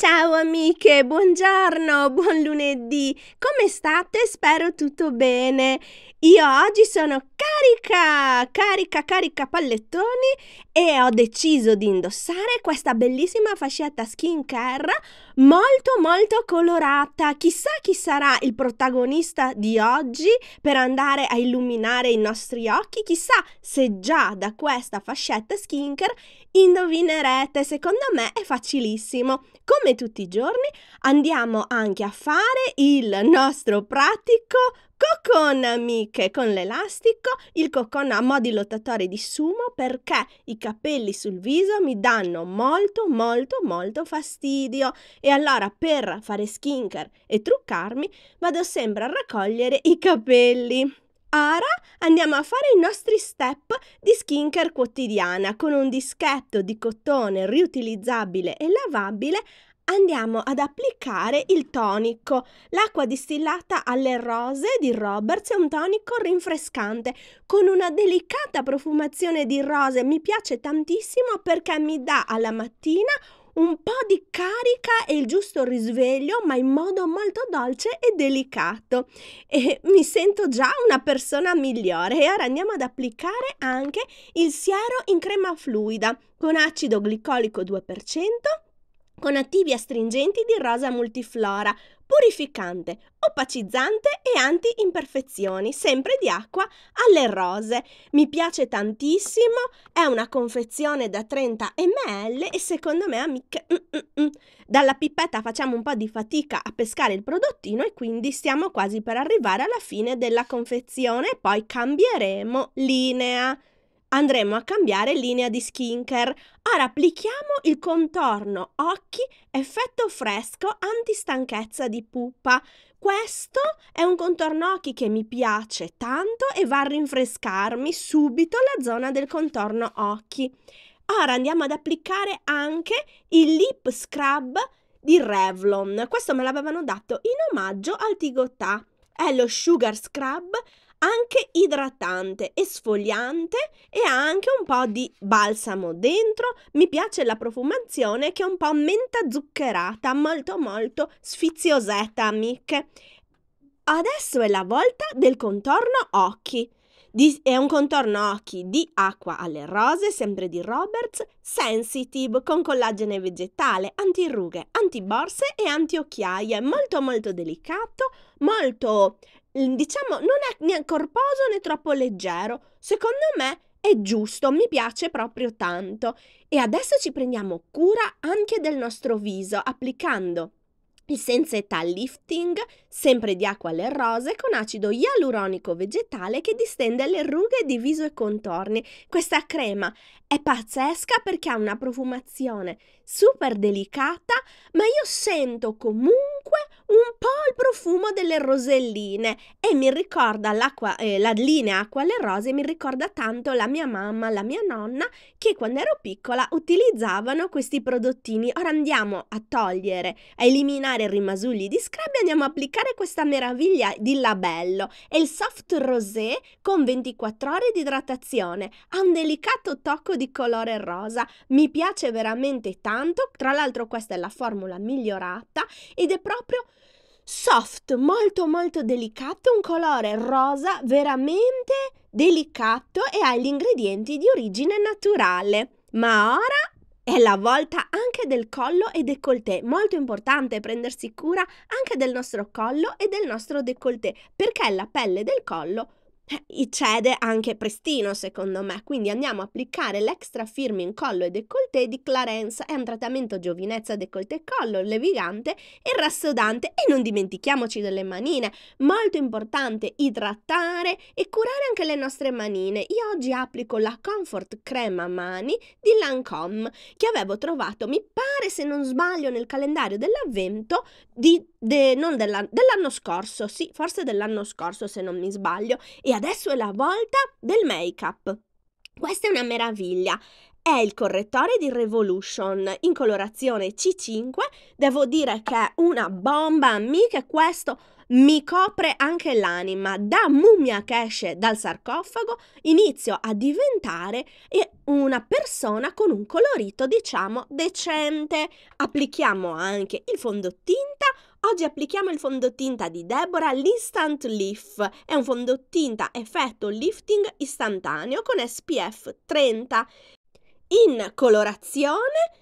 Ciao amiche, buongiorno, buon lunedì. Come state? Spero tutto bene. Io oggi sono carica, carica, carica pallettoni e ho deciso di indossare questa bellissima fascetta skincare molto molto colorata. Chissà chi sarà il protagonista di oggi per andare a illuminare i nostri occhi, chissà se già da questa fascetta skincare Indovinerete, secondo me è facilissimo. Come tutti i giorni andiamo anche a fare il nostro pratico Coccon, amiche, con l'elastico, il coccon a modi lottatori di sumo perché i capelli sul viso mi danno molto molto molto fastidio e allora per fare skincare e truccarmi vado sempre a raccogliere i capelli. Ora andiamo a fare i nostri step di skincare quotidiana con un dischetto di cotone riutilizzabile e lavabile andiamo ad applicare il tonico. L'acqua distillata alle rose di Roberts è un tonico rinfrescante con una delicata profumazione di rose. Mi piace tantissimo perché mi dà alla mattina un po' di carica e il giusto risveglio, ma in modo molto dolce e delicato. E mi sento già una persona migliore. E ora andiamo ad applicare anche il siero in crema fluida con acido glicolico 2% con attivi astringenti di rosa multiflora, purificante, opacizzante e anti-imperfezioni, sempre di acqua alle rose. Mi piace tantissimo, è una confezione da 30 ml e secondo me amiche... Dalla pipetta facciamo un po' di fatica a pescare il prodottino e quindi stiamo quasi per arrivare alla fine della confezione e poi cambieremo linea andremo a cambiare linea di skincare. Ora applichiamo il contorno occhi effetto fresco antistanchezza di pupa. Questo è un contorno occhi che mi piace tanto e va a rinfrescarmi subito la zona del contorno occhi. Ora andiamo ad applicare anche il lip scrub di Revlon. Questo me l'avevano dato in omaggio al Tigotà. È lo Sugar Scrub anche idratante, esfoliante e ha anche un po' di balsamo dentro. Mi piace la profumazione che è un po' menta zuccherata, molto molto sfiziosetta, amiche. Adesso è la volta del contorno occhi. Di, è un contorno occhi di acqua alle rose, sempre di Roberts, sensitive, con collagene vegetale, antirughe, antiborse e antiocchiaie, molto molto delicato, molto diciamo, non è né corposo né troppo leggero. Secondo me è giusto, mi piace proprio tanto. E adesso ci prendiamo cura anche del nostro viso applicando essenza età lifting, sempre di acqua alle rose, con acido ialuronico vegetale che distende le rughe di viso e contorni. Questa crema è pazzesca perché ha una profumazione super delicata, ma io sento comunque un po' il profumo delle roselline e mi ricorda l'acqua, eh, la linea acqua alle rose, mi ricorda tanto la mia mamma, la mia nonna che quando ero piccola utilizzavano questi prodottini. Ora andiamo a togliere, a eliminare i rimasugli di scrub e andiamo a applicare questa meraviglia di labello. È il soft rosé con 24 ore di idratazione, ha un delicato tocco di colore rosa, mi piace veramente tanto, tra l'altro questa è la formula migliorata ed è proprio soft, molto molto delicato, un colore rosa veramente delicato e ha gli ingredienti di origine naturale. Ma ora è la volta anche del collo e décolleté, molto importante prendersi cura anche del nostro collo e del nostro décolleté, perché la pelle del collo eh, cede anche Prestino, secondo me. Quindi andiamo a applicare l'extra firm in collo e décolleté di Clarence. È un trattamento giovinezza, décolleté e collo, levigante e rassodante. E non dimentichiamoci delle manine. Molto importante idratare e curare anche le nostre manine. Io oggi applico la Comfort Crema Mani di Lancome, che avevo trovato, mi pare se non sbaglio, nel calendario dell'avvento di De, non dell'an- dell'anno scorso, sì, forse dell'anno scorso se non mi sbaglio. E adesso è la volta del make-up. Questa è una meraviglia. È il correttore di Revolution in colorazione C5. Devo dire che è una bomba, mica questo mi copre anche l'anima. Da mummia che esce dal sarcofago inizio a diventare una persona con un colorito, diciamo, decente. Applichiamo anche il fondotinta, Oggi applichiamo il fondotinta di Deborah l'Instant Leaf. È un fondotinta effetto lifting istantaneo con SPF 30 in colorazione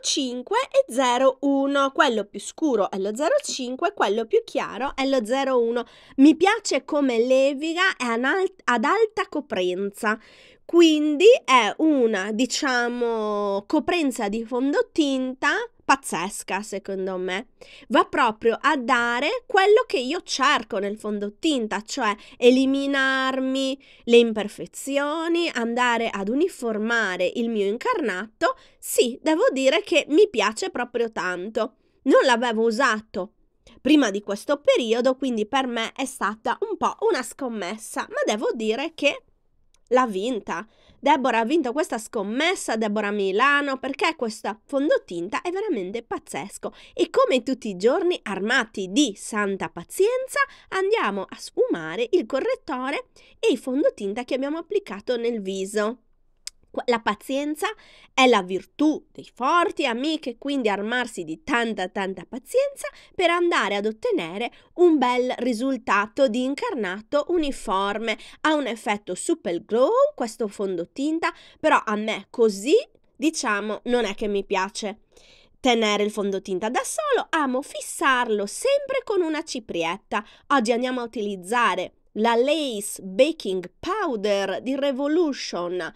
05 e 01, quello più scuro è lo 05, quello più chiaro è lo 01. Mi piace come leviga è ad alta coprenza, quindi è una, diciamo, coprenza di fondotinta pazzesca, secondo me. Va proprio a dare quello che io cerco nel fondotinta, cioè eliminarmi le imperfezioni, andare ad uniformare il mio incarnato. Sì, devo dire che mi piace proprio tanto. Non l'avevo usato prima di questo periodo, quindi per me è stata un po' una scommessa, ma devo dire che l'ha vinta Deborah ha vinto questa scommessa, Deborah Milano, perché questo fondotinta è veramente pazzesco. E come tutti i giorni, armati di santa pazienza, andiamo a sfumare il correttore e i fondotinta che abbiamo applicato nel viso. La pazienza è la virtù dei forti amiche, quindi armarsi di tanta tanta pazienza per andare ad ottenere un bel risultato di incarnato uniforme. Ha un effetto super glow questo fondotinta, però a me così diciamo non è che mi piace tenere il fondotinta da solo, amo fissarlo sempre con una ciprietta. Oggi andiamo a utilizzare la Lace Baking Powder di Revolution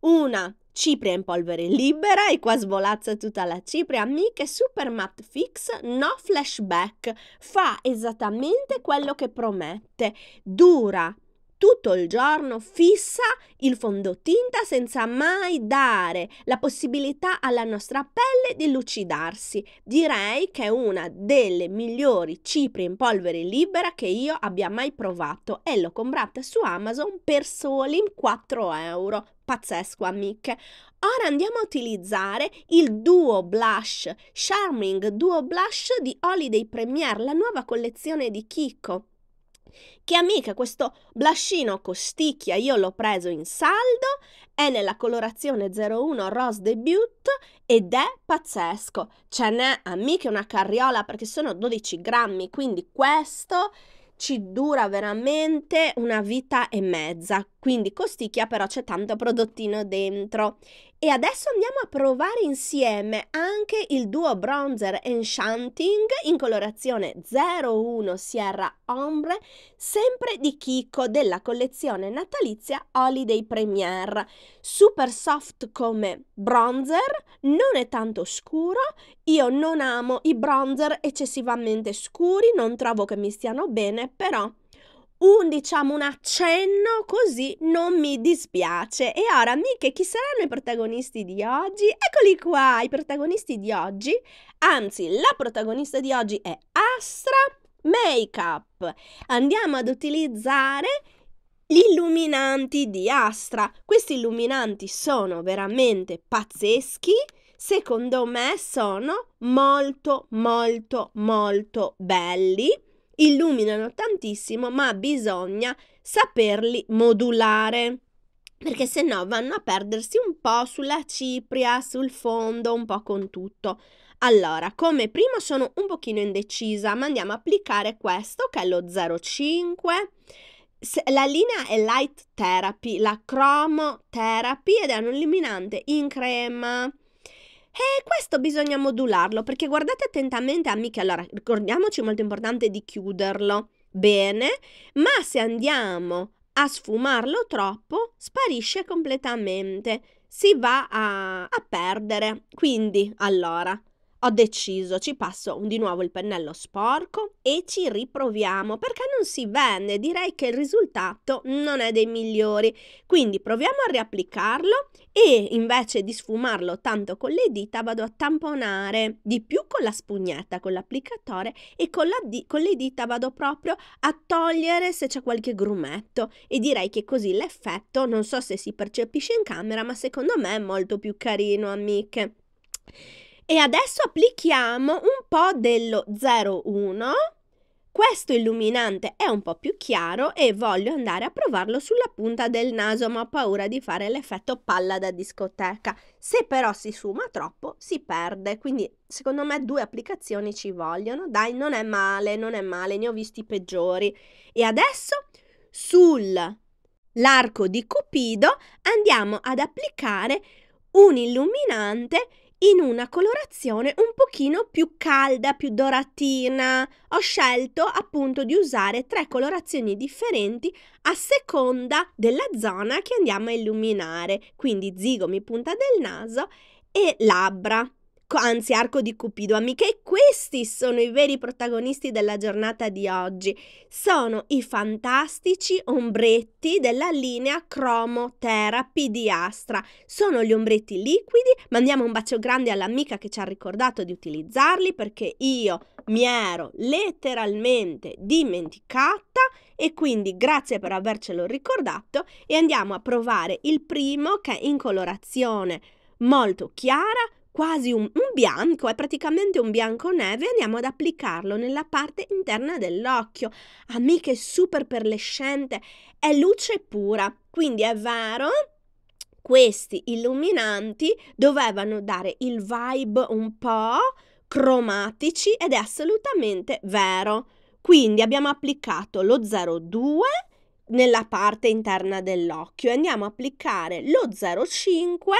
una cipria in polvere libera e qua svolazza tutta la cipria, Amiche, super matte fix, no flashback, fa esattamente quello che promette, dura tutto il giorno fissa il fondotinta senza mai dare la possibilità alla nostra pelle di lucidarsi. Direi che è una delle migliori cipri in polvere libera che io abbia mai provato e l'ho comprata su Amazon per soli 4 euro pazzesco a Ora andiamo a utilizzare il Duo Blush, Charming Duo Blush di Holiday Premiere, la nuova collezione di Kiko. Che amica, questo blushino costicchia, io l'ho preso in saldo, è nella colorazione 01 Rose Debut ed è pazzesco. Ce n'è amica una carriola perché sono 12 grammi, quindi questo ci dura veramente una vita e mezza quindi costicchia però c'è tanto prodottino dentro. E adesso andiamo a provare insieme anche il duo bronzer Enchanting in colorazione 01 Sierra Ombre, sempre di Kiko della collezione natalizia Holiday premier Super soft come bronzer, non è tanto scuro, io non amo i bronzer eccessivamente scuri, non trovo che mi stiano bene, però un diciamo un accenno così non mi dispiace. E ora, amiche, chi saranno i protagonisti di oggi? Eccoli qua, i protagonisti di oggi. Anzi, la protagonista di oggi è Astra Makeup. Andiamo ad utilizzare gli illuminanti di Astra. Questi illuminanti sono veramente pazzeschi secondo me sono molto molto molto belli illuminano tantissimo, ma bisogna saperli modulare perché se no vanno a perdersi un po' sulla cipria, sul fondo, un po' con tutto. Allora, come prima sono un pochino indecisa, ma andiamo a applicare questo che è lo 05. La linea è Light Therapy, la Chromo Therapy ed è un illuminante in crema e eh, questo bisogna modularlo perché guardate attentamente amiche, allora ricordiamoci molto importante di chiuderlo bene, ma se andiamo a sfumarlo troppo sparisce completamente, si va a, a perdere. Quindi allora ho deciso, ci passo di nuovo il pennello sporco e ci riproviamo perché non si vende, direi che il risultato non è dei migliori. Quindi proviamo a riapplicarlo e invece di sfumarlo tanto con le dita vado a tamponare di più con la spugnetta, con l'applicatore e con, la di- con le dita vado proprio a togliere se c'è qualche grumetto e direi che così l'effetto, non so se si percepisce in camera, ma secondo me è molto più carino, amiche. E adesso applichiamo un po' dello 01. Questo illuminante è un po' più chiaro e voglio andare a provarlo sulla punta del naso, ma ho paura di fare l'effetto palla da discoteca. Se però si suma troppo, si perde, quindi secondo me due applicazioni ci vogliono. Dai, non è male, non è male, ne ho visti peggiori. E adesso sull'arco di Cupido andiamo ad applicare un illuminante in una colorazione un pochino più calda, più doratina. Ho scelto appunto di usare tre colorazioni differenti a seconda della zona che andiamo a illuminare, quindi zigomi, punta del naso e labbra anzi arco di Cupido. Amiche, questi sono i veri protagonisti della giornata di oggi. Sono i fantastici ombretti della linea Chromoterapy di Astra. Sono gli ombretti liquidi, mandiamo un bacio grande all'amica che ci ha ricordato di utilizzarli perché io mi ero letteralmente dimenticata e quindi grazie per avercelo ricordato e andiamo a provare il primo che è in colorazione molto chiara quasi un, un bianco, è praticamente un bianco neve, andiamo ad applicarlo nella parte interna dell'occhio. Amiche, super perlescente, è luce pura, quindi è vero questi illuminanti dovevano dare il vibe un po' cromatici ed è assolutamente vero. Quindi abbiamo applicato lo 02 nella parte interna dell'occhio e andiamo a applicare lo 05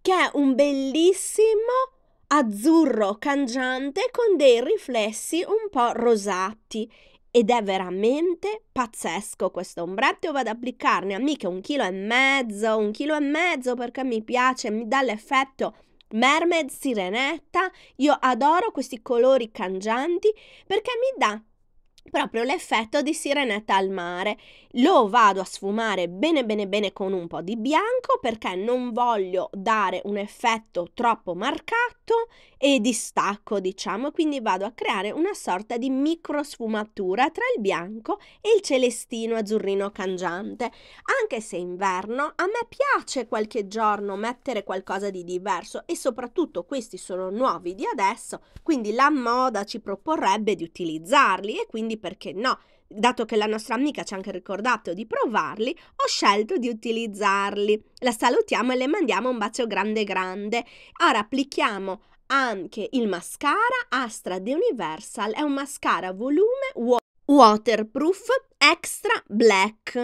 che è un bellissimo azzurro cangiante con dei riflessi un po' rosati ed è veramente pazzesco questo ombretto. Io vado ad applicarne a mica un chilo e mezzo, un chilo e mezzo perché mi piace, mi dà l'effetto mermaid sirenetta. Io adoro questi colori cangianti perché mi dà proprio l'effetto di sirenetta al mare. Lo vado a sfumare bene bene bene con un po' di bianco perché non voglio dare un effetto troppo marcato e distacco, diciamo, quindi vado a creare una sorta di micro sfumatura tra il bianco e il celestino azzurrino cangiante. Anche se inverno, a me piace qualche giorno mettere qualcosa di diverso e soprattutto questi sono nuovi di adesso, quindi la moda ci proporrebbe di utilizzarli e quindi perché no? Dato che la nostra amica ci ha anche ricordato di provarli, ho scelto di utilizzarli. La salutiamo e le mandiamo un bacio grande grande. Ora applichiamo anche il mascara Astra The Universal, è un mascara volume waterproof extra black.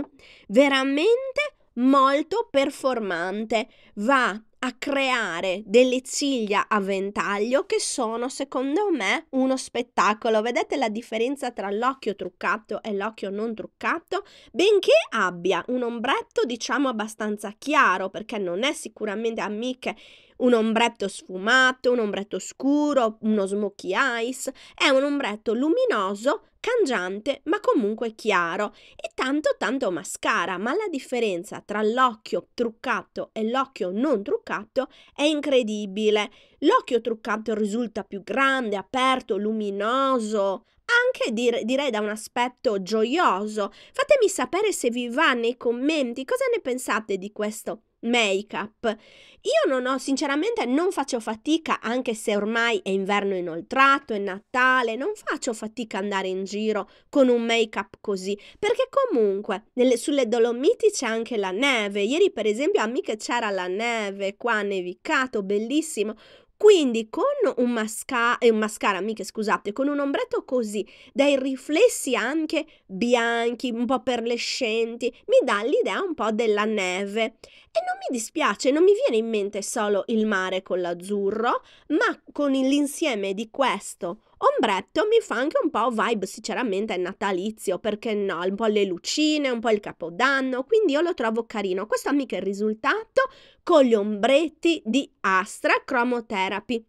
Veramente molto performante, va a creare delle ciglia a ventaglio che sono secondo me uno spettacolo. Vedete la differenza tra l'occhio truccato e l'occhio non truccato? Benché abbia un ombretto diciamo abbastanza chiaro perché non è sicuramente amiche un ombretto sfumato, un ombretto scuro, uno smoky ice, è un ombretto luminoso, cangiante ma comunque chiaro e tanto tanto mascara, ma la differenza tra l'occhio truccato e l'occhio non truccato è incredibile. L'occhio truccato risulta più grande, aperto, luminoso, anche dire, direi da un aspetto gioioso. Fatemi sapere se vi va nei commenti cosa ne pensate di questo make-up. Io non ho, sinceramente, non faccio fatica, anche se ormai è inverno inoltrato, è Natale, non faccio fatica ad andare in giro con un make-up così, perché comunque nelle, sulle Dolomiti c'è anche la neve. Ieri, per esempio, a Mica c'era la neve, qua nevicato, bellissimo. Quindi con un, masca- eh, un mascara, amiche, scusate, con un ombretto così, dai riflessi anche bianchi, un po' perlescenti, mi dà l'idea un po' della neve. E non mi dispiace, non mi viene in mente solo il mare con l'azzurro, ma con l'insieme di questo ombretto mi fa anche un po' vibe sinceramente natalizio, perché no, un po' le lucine, un po' il capodanno, quindi io lo trovo carino. Questo è mica il risultato con gli ombretti di Astra Chromotherapy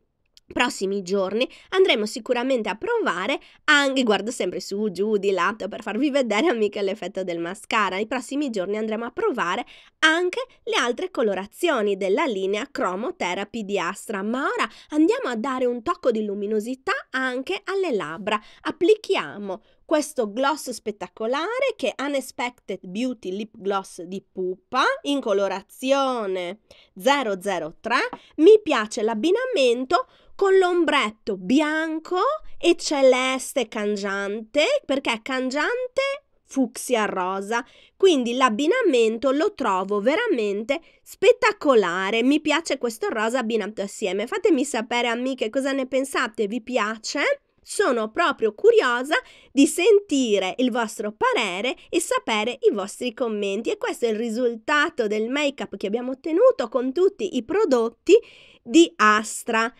prossimi giorni andremo sicuramente a provare anche, guardo sempre su, giù, di lato per farvi vedere amiche l'effetto del mascara, i prossimi giorni andremo a provare anche le altre colorazioni della linea Chromotherapy di Astra, ma ora andiamo a dare un tocco di luminosità anche alle labbra, applichiamo questo gloss spettacolare che è Unexpected Beauty Lip Gloss di Pupa in colorazione 003, mi piace l'abbinamento con l'ombretto bianco e celeste cangiante, perché cangiante fucsia rosa. Quindi l'abbinamento lo trovo veramente spettacolare. Mi piace questo rosa abbinato assieme. Fatemi sapere amiche cosa ne pensate, vi piace? Sono proprio curiosa di sentire il vostro parere e sapere i vostri commenti e questo è il risultato del make up che abbiamo ottenuto con tutti i prodotti di Astra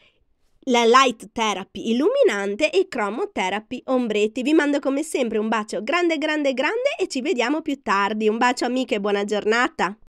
la Light Therapy illuminante e Chromotherapy ombretti. Vi mando come sempre un bacio grande grande grande e ci vediamo più tardi. Un bacio amiche e buona giornata!